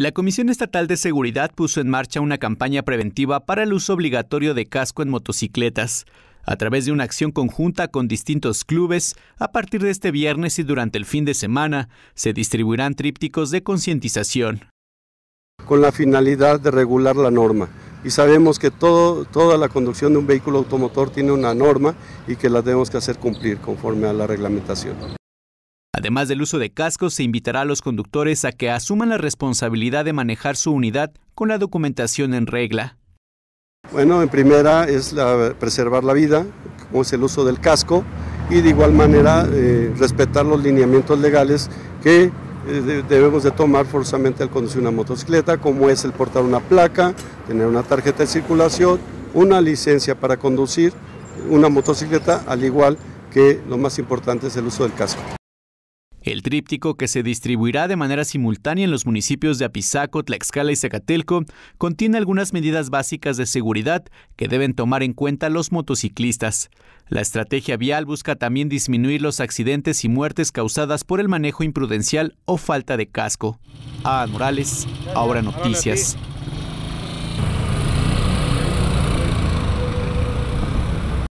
La Comisión Estatal de Seguridad puso en marcha una campaña preventiva para el uso obligatorio de casco en motocicletas, a través de una acción conjunta con distintos clubes, a partir de este viernes y durante el fin de semana se distribuirán trípticos de concientización. Con la finalidad de regular la norma. Y sabemos que todo, toda la conducción de un vehículo automotor tiene una norma y que la tenemos que hacer cumplir conforme a la reglamentación. Además del uso de cascos, se invitará a los conductores a que asuman la responsabilidad de manejar su unidad con la documentación en regla. Bueno, en primera es preservar la vida, como es el uso del casco, y de igual manera eh, respetar los lineamientos legales que eh, debemos de tomar forzosamente al conducir una motocicleta, como es el portar una placa, tener una tarjeta de circulación, una licencia para conducir una motocicleta, al igual que lo más importante es el uso del casco. El tríptico, que se distribuirá de manera simultánea en los municipios de Apizaco, Tlaxcala y Zacatelco, contiene algunas medidas básicas de seguridad que deben tomar en cuenta los motociclistas. La estrategia vial busca también disminuir los accidentes y muertes causadas por el manejo imprudencial o falta de casco. Ah, Morales, ahora noticias.